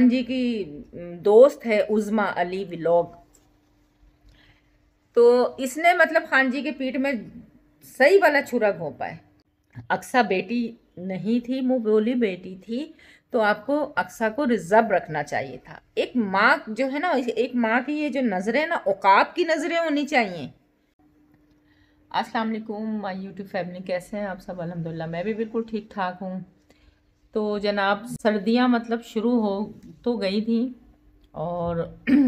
जी की दोस्त है उज़मा अली विलोग तो इसने मतलब खान जी के पीठ में सही वाला छुरा घोंपा है अक्सा बेटी नहीं थी मुँह बोली बेटी थी तो आपको अक्सा को रिजर्व रखना चाहिए था एक माँ जो है ना एक माँ की ये जो नज़रें ना औकाब की नज़रें होनी चाहिए अस्सलाम वालेकुम माय यूट्यूब फैमिली कैसे हैं आप सब अल्हम्दुलिल्लाह मैं भी बिल्कुल ठीक ठाक हूँ तो जनाब सर्दियां मतलब शुरू हो तो गई थी और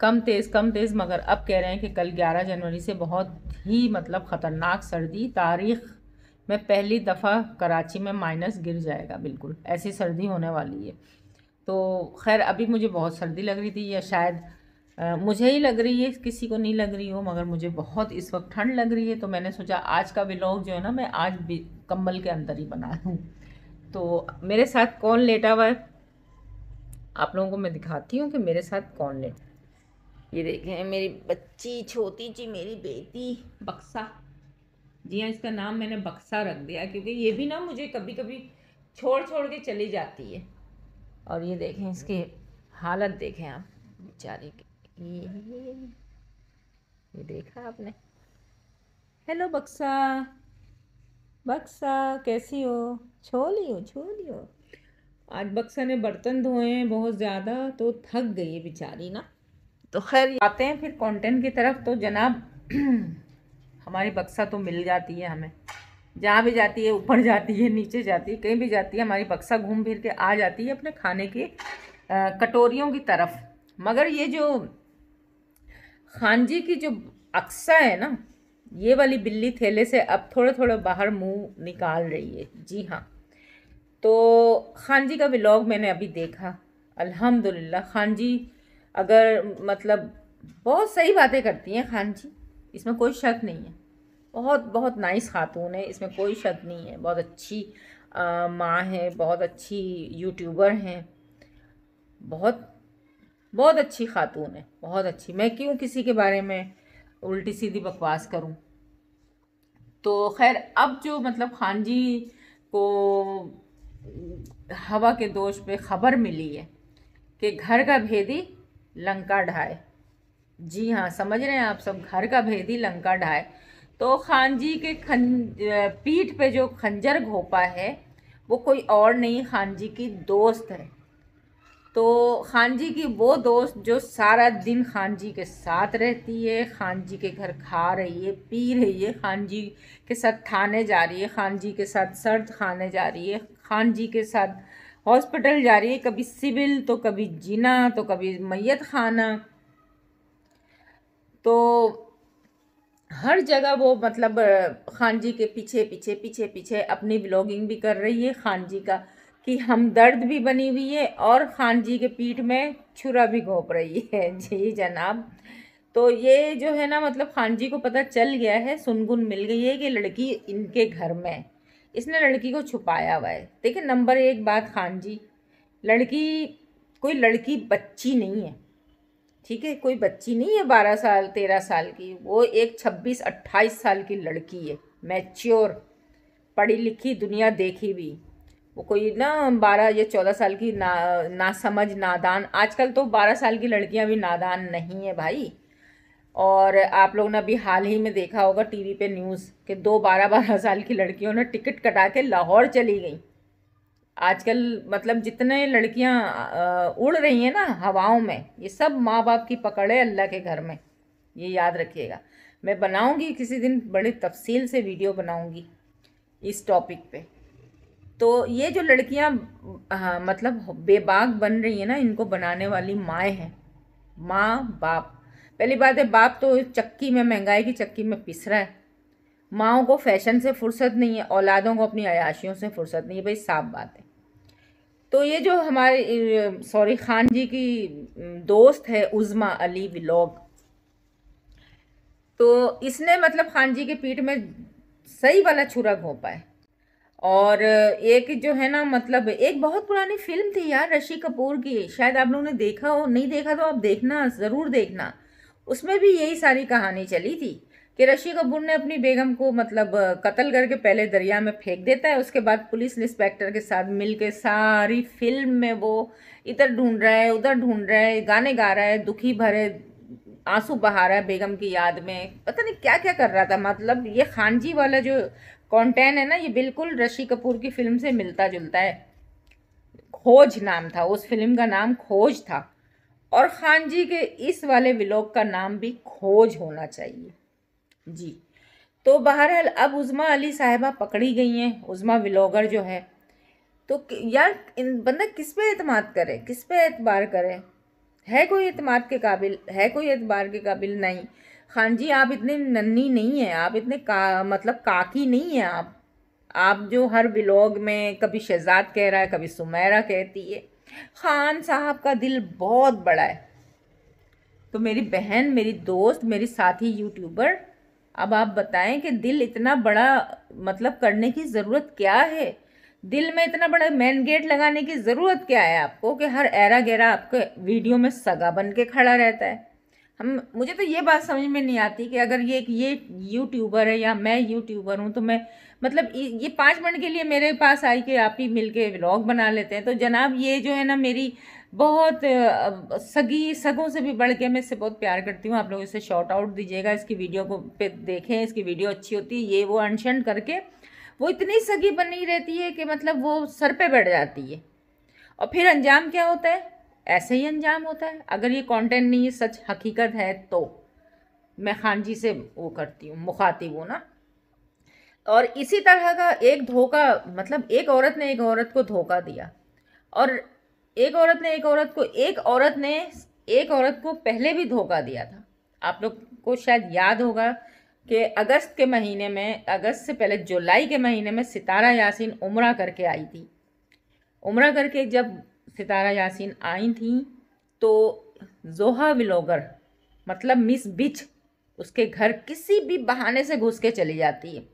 कम तेज़ कम तेज़ मगर अब कह रहे हैं कि कल 11 जनवरी से बहुत ही मतलब ख़तरनाक सर्दी तारीख़ में पहली दफ़ा कराची में माइनस गिर जाएगा बिल्कुल ऐसी सर्दी होने वाली है तो खैर अभी मुझे बहुत सर्दी लग रही थी या शायद आ, मुझे ही लग रही है किसी को नहीं लग रही हो मगर मुझे बहुत इस वक्त ठंड लग रही है तो मैंने सोचा आज का ब्लॉग जो है ना मैं आज भी कम्बल के अंदर ही बना लूँ तो मेरे साथ कौन लेटा हुआ है आप लोगों को मैं दिखाती हूँ कि मेरे साथ कौन लेटा ये देखें मेरी बच्ची छोटी जी मेरी बेटी बक्सा जी हाँ इसका नाम मैंने बक्सा रख दिया क्योंकि ये भी ना मुझे कभी कभी छोड़ छोड़ के चली जाती है और ये देखें इसकी हालत देखें आप बेचारे की ये ये देखा आपने हेलो बक्सा बक्सा कैसी हो छो लियो छो लियो आज बक्सा ने बर्तन धोए हैं बहुत ज़्यादा तो थक गई है बेचारी ना तो खैर आते हैं फिर कंटेंट की तरफ तो जनाब हमारी बक्सा तो मिल जाती है हमें जहाँ भी जाती है ऊपर जाती है नीचे जाती है कहीं भी जाती है हमारी बक्सा घूम फिर के आ जाती है अपने खाने की कटोरियों की तरफ मगर ये जो खान जी की जो अक्सा है ना ये वाली बिल्ली थैले से अब थोड़े थोड़े बाहर मुंह निकाल रही है जी हाँ तो खान जी का व्लॉग मैंने अभी देखा अल्हम्दुलिल्लाह खान जी अगर मतलब बहुत सही बातें करती हैं खान जी इसमें कोई शक नहीं है बहुत बहुत नाइस खातून है इसमें कोई शक नहीं है बहुत अच्छी माँ है बहुत अच्छी यूट्यूबर हैं बहुत बहुत अच्छी खातून है बहुत अच्छी मैं क्यों किसी के बारे में उल्टी सीधी बकवास करूं तो खैर अब जो मतलब खान जी को हवा के दोष पे खबर मिली है कि घर का भेदी लंका ढाए जी हाँ समझ रहे हैं आप सब घर का भेदी लंका ढाए तो खान जी के खन पीठ पे जो खंजर घोपा है वो कोई और नहीं खान जी की दोस्त है तो खान जी की वो दोस्त जो सारा दिन खान जी के साथ रहती है खान जी के घर खा रही है पी रही है खान जी के साथ थाने जा रही है खान जी के साथ सर्द खाने जा रही है खान जी के साथ हॉस्पिटल जा रही है कभी सिविल तो कभी जीना तो कभी मैत खाना तो हर जगह वो मतलब खान जी के पीछे पीछे पीछे पीछे अपनी ब्लॉगिंग भी कर रही है खान जी का कि हम दर्द भी बनी हुई है और खान जी के पीठ में छुरा भी घोप रही है जी जनाब तो ये जो है ना मतलब खान जी को पता चल गया है सुनगुन मिल गई है कि लड़की इनके घर में इसने लड़की को छुपाया हुआ है देखिए नंबर एक बात खान जी लड़की कोई लड़की बच्ची नहीं है ठीक है कोई बच्ची नहीं है बारह साल तेरह साल की वो एक छब्बीस अट्ठाईस साल की लड़की है मैच्योर पढ़ी लिखी दुनिया देखी भी वो कोई ना बारह या चौदह साल की ना ना समझ नादान आजकल तो बारह साल की लड़कियां भी नादान नहीं है भाई और आप लोग ने अभी हाल ही में देखा होगा टीवी पे न्यूज़ कि दो बारह बारह साल की लड़कियों ने टिकट कटा के लाहौर चली गई आजकल मतलब जितने लड़कियां उड़ रही हैं ना हवाओं में ये सब माँ बाप की पकड़ है अल्लाह के घर में ये याद रखिएगा मैं बनाऊँगी किसी दिन बड़ी तफसील से वीडियो बनाऊँगी इस टॉपिक पर तो ये जो लड़कियां हाँ, मतलब बेबाक बन रही हैं ना इनको बनाने वाली माएँ हैं माँ बाप पहली बात है बाप तो चक्की में महंगाई की चक्की में पिस रहा है माओ को फैशन से फुर्सत नहीं है औलादों को अपनी अयाशियों से फुर्सत नहीं है भाई साफ बात है तो ये जो हमारे सॉरी खान जी की दोस्त है उज़मा अली विलोग तो इसने मतलब खान जी के पीठ में सही वाला छुरा घोंपा है और एक जो है ना मतलब एक बहुत पुरानी फिल्म थी यार ऋषि कपूर की शायद आप लोगों ने देखा हो नहीं देखा तो आप देखना ज़रूर देखना उसमें भी यही सारी कहानी चली थी कि ऋषि कपूर ने अपनी बेगम को मतलब कत्ल करके पहले दरिया में फेंक देता है उसके बाद पुलिस इंस्पेक्टर के साथ मिल के सारी फिल्म में वो इधर ढूंढ रहा है उधर ढूंढ रहा है गाने गा रहा है दुखी भरे आंसू बहा रहा है बेगम की याद में पता नहीं क्या क्या कर रहा था मतलब ये खानजी वाला जो कॉन्टेन है ना ये बिल्कुल ऋषि कपूर की फिल्म से मिलता जुलता है खोज नाम था उस फिल्म का नाम खोज था और खान जी के इस वाले व्लॉग का नाम भी खोज होना चाहिए जी तो बहरहाल अब उज़मा अली साहिबा पकड़ी गई हैं उज़मा व्लॉगर जो है तो यार इन बंदा किस पे अतमाद करे किस पे एतबार करे है कोई अतमाद के काबिल है कोई एतबार के काबिल नहीं खान जी आप इतने नन्ही नहीं हैं आप इतने का मतलब काकी नहीं हैं आप आप जो हर ब्लॉग में कभी शहजाद कह रहा है कभी सुमैरा कहती है खान साहब का दिल बहुत बड़ा है तो मेरी बहन मेरी दोस्त मेरी साथी यूट्यूबर अब आप बताएं कि दिल इतना बड़ा मतलब करने की ज़रूरत क्या है दिल में इतना बड़ा मेन गेट लगाने की ज़रूरत क्या है आपको कि हर एरा गहरा आपके वीडियो में सगा बन के खड़ा रहता है हम मुझे तो ये बात समझ में नहीं आती कि अगर ये ये यूट्यूबर है या मैं यूट्यूबर हूँ तो मैं मतलब ये पाँच मिनट के लिए मेरे पास आई कि आप ही मिल के व्लॉग बना लेते हैं तो जनाब ये जो है ना मेरी बहुत सगी सगों से भी बढ़ के मैं इससे बहुत प्यार करती हूँ आप लोग इसे शॉर्ट आउट दीजिएगा इसकी वीडियो को पे देखें इसकी वीडियो अच्छी होती है ये वो अनशन करके वो इतनी सगी बनी रहती है कि मतलब वो सर पे बैठ जाती है और फिर अंजाम क्या होता है ऐसे ही अंजाम होता है अगर ये कंटेंट नहीं है सच हकीकत है तो मैं खान जी से वो करती हूँ मुखातिब हूँ ना और इसी तरह का एक धोखा मतलब एक औरत ने एक औरत को धोखा दिया और एक औरत ने एक औरत को एक औरत ने एक औरत को पहले भी धोखा दिया था आप लोग को शायद याद होगा कि अगस्त के महीने में अगस्त से पहले जुलाई के महीने में सितारा यासीन उम्र करके आई थी उम्र करके जब सितारा यासीन आई थी तो जोहा विलोगर मतलब मिस बिच उसके घर किसी भी बहाने से घुस के चली जाती है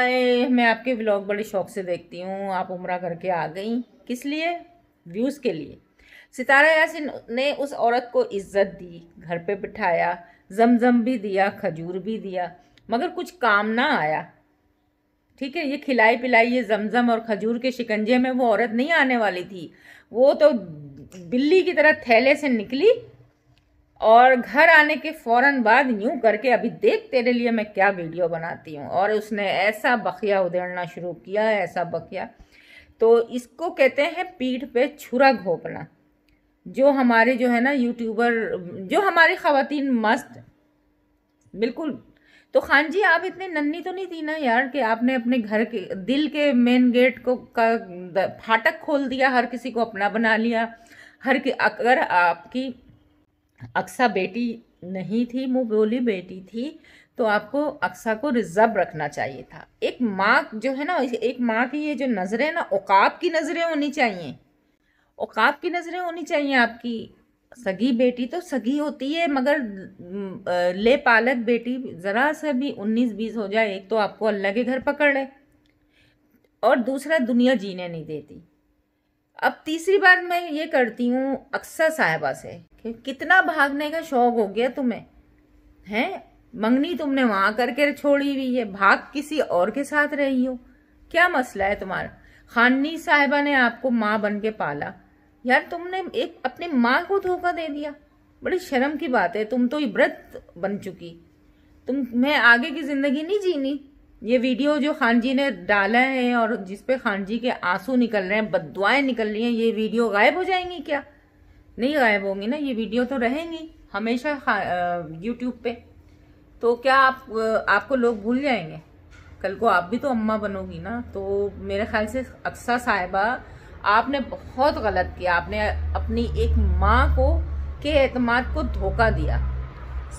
आए मैं आपके व्लॉग बड़े शौक से देखती हूँ आप उम्र करके आ गई किस लिए व्यूज़ के लिए सितारा यासिन ने उस औरत को इज्जत दी घर पे बिठाया जमजम भी दिया खजूर भी दिया मगर कुछ काम ना आया ठीक है ये खिलाई पिलाई ये जमजम और खजूर के शिकंजे में वो औरत नहीं आने वाली थी वो तो बिल्ली की तरह थैले से निकली और घर आने के फ़ौर बाद यूँ करके अभी देख तेरे लिए मैं क्या वीडियो बनाती हूँ और उसने ऐसा बखिया उधेड़ना शुरू किया ऐसा बखिया तो इसको कहते हैं पीठ पे छुरा घोपना जो हमारे जो है ना यूट्यूबर जो हमारे ख़वातीन मस्त बिल्कुल तो खान जी आप इतने नन्नी तो नहीं थी ना यार कि आपने अपने घर के दिल के मेन गेट को का फाटक खोल दिया हर किसी को अपना बना लिया हर कि अगर आपकी अक्सा बेटी नहीं थी मुँह बोली बेटी थी तो आपको अक्सा को रिजर्व रखना चाहिए था एक माँ जो है ना एक माँ की ये जो नज़रें ना उकाब की नज़रें होनी चाहिए औकात की नज़रें होनी चाहिए आपकी सगी बेटी तो सगी होती है मगर ले पालक बेटी ज़रा सा भी उन्नीस बीस हो जाए एक तो आपको अल्लाह के घर पकड़ ले और दूसरा दुनिया जीने नहीं देती अब तीसरी बार मैं ये करती हूँ अक्सर साहिबा से कि कितना भागने का शौक हो गया तुम्हें हैं मंगनी तुमने वहाँ करके छोड़ी हुई है भाग किसी और के साथ रही हो क्या मसला है तुम्हारा खाननी साहिबा ने आपको माँ बन के पाला यार तुमने एक अपनी माँ को धोखा दे दिया बड़ी शर्म की बात है तुम तो इब्रत बन चुकी तुम मैं आगे की जिंदगी नहीं जीनी ये वीडियो जो खान जी ने डाला है और जिसपे खान जी के आंसू निकल रहे हैं बदुआएं निकल रही हैं ये वीडियो गायब हो जाएंगी क्या नहीं गायब होंगी ना ये वीडियो तो रहेंगी हमेशा यूट्यूब पे तो क्या आप आपको लोग भूल जाएंगे कल को आप भी तो अम्मा बनोगी ना तो मेरे ख्याल से अक्सा साहिबा आपने बहुत गलत किया आपने अपनी एक माँ को के एतमाद को धोखा दिया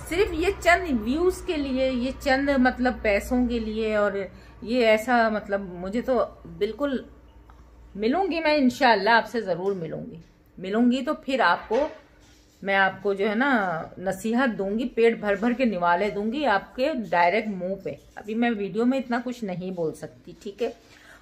सिर्फ ये चंद व्यूज के लिए ये चंद मतलब पैसों के लिए और ये ऐसा मतलब मुझे तो बिल्कुल मिलूंगी मैं इनशाला आपसे ज़रूर मिलूंगी मिलूंगी तो फिर आपको मैं आपको जो है ना नसीहत दूंगी पेट भर भर के निवाले दूंगी आपके डायरेक्ट मुंह पे अभी मैं वीडियो में इतना कुछ नहीं बोल सकती ठीक है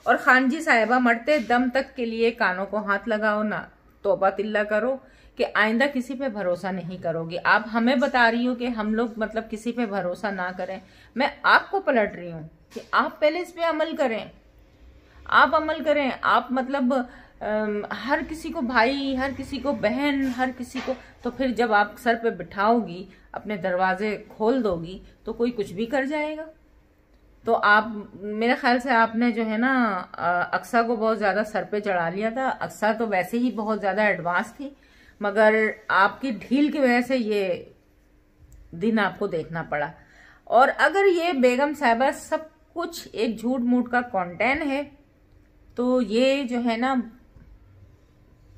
और खानजी साहिबा मरते दम तक के लिए कानों को हाथ लगाओ ना तोबा तिल्ला करो कि आइंदा किसी पे भरोसा नहीं करोगे आप हमें बता रही हो कि हम लोग मतलब किसी पे भरोसा ना करें मैं आपको पलट रही हूँ कि आप पहले इस पर अमल करें आप अमल करें आप मतलब आ, हर किसी को भाई हर किसी को बहन हर किसी को तो फिर जब आप सर पे बिठाओगी अपने दरवाजे खोल दोगी तो कोई कुछ भी कर जाएगा तो आप मेरे ख्याल से आपने जो है ना अक्सा को बहुत ज़्यादा सर पे चढ़ा लिया था अक्सा तो वैसे ही बहुत ज़्यादा एडवांस थी मगर आपकी ढील की वजह से ये दिन आपको देखना पड़ा और अगर ये बेगम साहबा सब कुछ एक झूठ मूठ का कंटेंट है तो ये जो है ना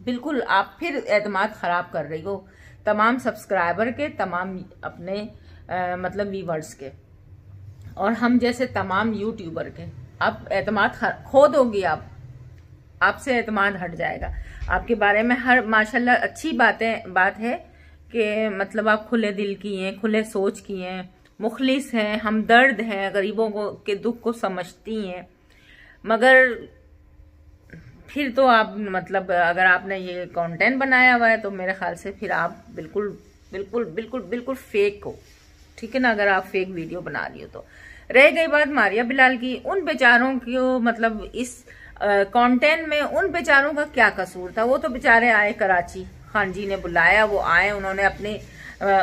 बिल्कुल आप फिर एतमाद ख़राब कर रही हो तमाम सब्सक्राइबर के तमाम अपने आ, मतलब वीवर्स के और हम जैसे तमाम यूट्यूबर के आप एतमाद खो दोगी आप आपसे एतमाद हट जाएगा आपके बारे में हर माशाल्लाह अच्छी बातें बात है कि मतलब आप खुले दिल की हैं खुले सोच की हैं मुखलिस हैं हमदर्द हैं गरीबों को के दुख को समझती हैं मगर फिर तो आप मतलब अगर आपने ये कंटेंट बनाया हुआ है तो मेरे ख्याल से फिर आप बिल्कुल बिल्कुल बिल्कुल बिल्कुल फेक हो ठीक है ना अगर आप फेक वीडियो बना रही हो तो रह गई बात मारिया बिलाल की उन बेचारों को मतलब इस कंटेंट में उन बेचारों का क्या कसूर था वो तो बेचारे आए कराची खान जी ने बुलाया वो आए उन्होंने अपने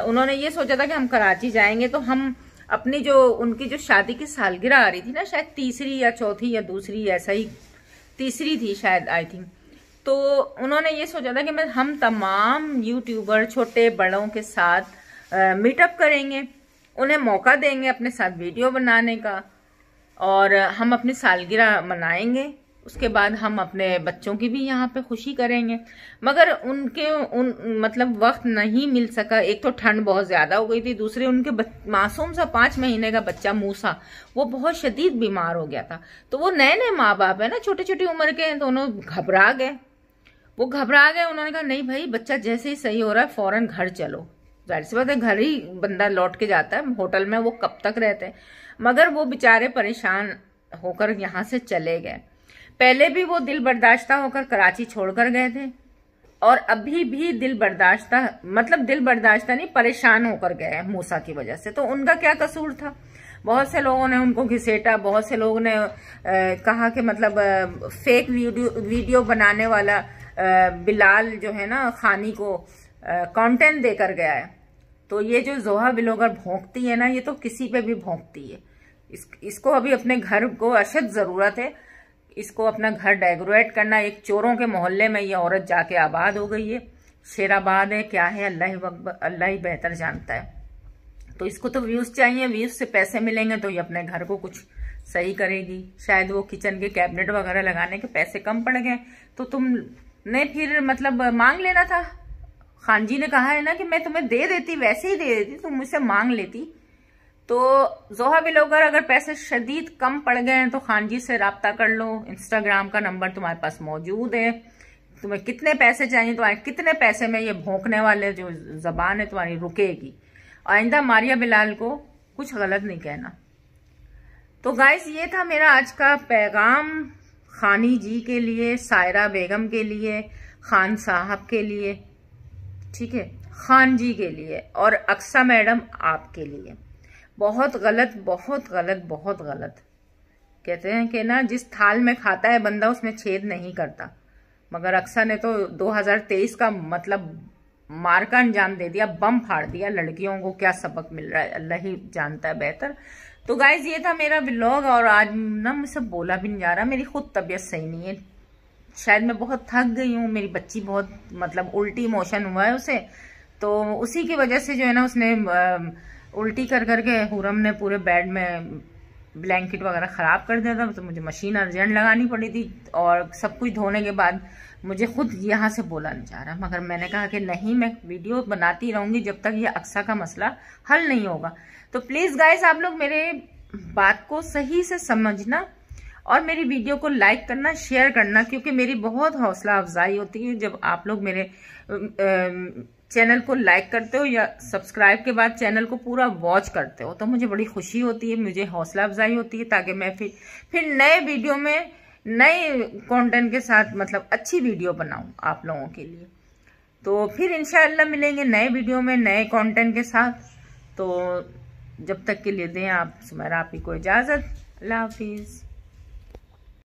उन्होंने ये सोचा था कि हम कराची जाएंगे तो हम अपनी जो उनकी जो शादी की सालगिरह आ रही थी ना शायद तीसरी या चौथी या दूसरी ऐसा ही तीसरी थी शायद आई थिंक तो उन्होंने ये सोचा था कि मैं हम तमाम यूट्यूबर छोटे बड़ों के साथ मीटअप करेंगे उन्हें मौका देंगे अपने साथ वीडियो बनाने का और हम अपनी सालगिरह मनाएंगे उसके बाद हम अपने बच्चों की भी यहाँ पे खुशी करेंगे मगर उनके उन मतलब वक्त नहीं मिल सका एक तो ठंड बहुत ज़्यादा हो गई थी दूसरे उनके मासूम सा पाँच महीने का बच्चा मूसा वो बहुत शदीद बीमार हो गया था तो वो नए नए माँ बाप है ना छोटी छोटी उम्र के दोनों घबरा गए वो घबरा गए उन्होंने कहा नहीं भाई बच्चा जैसे ही सही हो रहा है फ़ौरन घर चलो जाहिर सी बात है घर ही बंदा लौट के जाता है होटल में वो कब तक रहते हैं मगर वो बेचारे परेशान होकर यहाँ से चले गए पहले भी वो दिल बर्दाश्ता होकर कराची छोड़कर गए थे और अभी भी दिल बर्दाश्ता मतलब दिल बर्दाश्ता नहीं परेशान होकर गए हैं मूसा की वजह से तो उनका क्या कसूर था बहुत से लोगों ने उनको घिसेटा बहुत से लोगों ने आ, कहा कि मतलब आ, फेक वीडियो वीडियो बनाने वाला आ, बिलाल जो है ना खानी को कंटेंट देकर गया है तो ये जो जोहा बिलोगर भोंकती है ना ये तो किसी पे भी भोंकती है इस, इसको अभी अपने घर को अशद ज़रूरत है इसको अपना घर डेकोरेट करना एक चोरों के मोहल्ले में ये औरत जाके आबाद हो गई है शेराबाद है क्या है अल्लाह अल्लाह ही बेहतर जानता है तो इसको तो व्यूज़ चाहिए व्यूज़ से पैसे मिलेंगे तो ये अपने घर को कुछ सही करेगी शायद वो किचन के कैबिनेट वगैरह लगाने के पैसे कम पड़ गए तो तुमने फिर मतलब मांग लेना था खान जी ने कहा है ना कि मैं तुम्हें दे देती वैसे ही दे देती तुम मुझसे मांग लेती तो जोहा बिलोगर अगर पैसे शदीद कम पड़ गए हैं तो खान जी से रबता कर लो इंस्टाग्राम का नंबर तुम्हारे पास मौजूद है तुम्हें कितने पैसे चाहिए तुम्हारे कितने पैसे में ये भोंकने वाले जो जबान है तुम्हारी रुकेगी आइंदा मारिया बिलाल को कुछ गलत नहीं कहना तो गाइस ये था मेरा आज का पैगाम खानी जी के लिए सायरा बेगम के लिए खान साहब के लिए ठीक है खान जी के लिए और अक्सा मैडम आपके लिए बहुत गलत बहुत गलत बहुत गलत कहते हैं कि ना जिस थाल में खाता है बंदा उसमें छेद नहीं करता मगर अक्सा ने तो 2023 का मतलब मार का अंजाम दे दिया बम फाड़ दिया लड़कियों को क्या सबक मिल रहा है अल्लाह ही जानता है बेहतर तो गाइज ये था मेरा ब्लॉग और आज ना मुझसे बोला भी नहीं जा रहा मेरी खुद तबीयत सही नहीं है शायद मैं बहुत थक गई हूँ मेरी बच्ची बहुत मतलब उल्टी मोशन हुआ है उसे तो उसी की वजह से जो है ना उसने उल्टी कर करके हुरम ने पूरे बेड में ब्लैंकेट वगैरह ख़राब कर दिया था तो मुझे मशीन अर्जेंट लगानी पड़ी थी और सब कुछ धोने के बाद मुझे खुद यहाँ से बोला नहीं जा रहा मगर मैंने कहा कि नहीं मैं वीडियो बनाती रहूँगी जब तक ये अक्सा का मसला हल नहीं होगा तो प्लीज़ गाइस आप लोग मेरे बात को सही से समझना और मेरी वीडियो को लाइक करना शेयर करना क्योंकि मेरी बहुत हौसला अफजाई होती है जब आप लोग मेरे चैनल को लाइक करते हो या सब्सक्राइब के बाद चैनल को पूरा वॉच करते हो तो मुझे बड़ी खुशी होती है मुझे हौसला अफजाई होती है ताकि मैं फिर फिर नए वीडियो में नए कंटेंट के साथ मतलब अच्छी वीडियो बनाऊं आप लोगों के लिए तो फिर इनशाला मिलेंगे नए वीडियो में नए कंटेंट के साथ तो जब तक के लिए दें आप सुमेरा ही को इजाज़त अल्लाह हाफिज़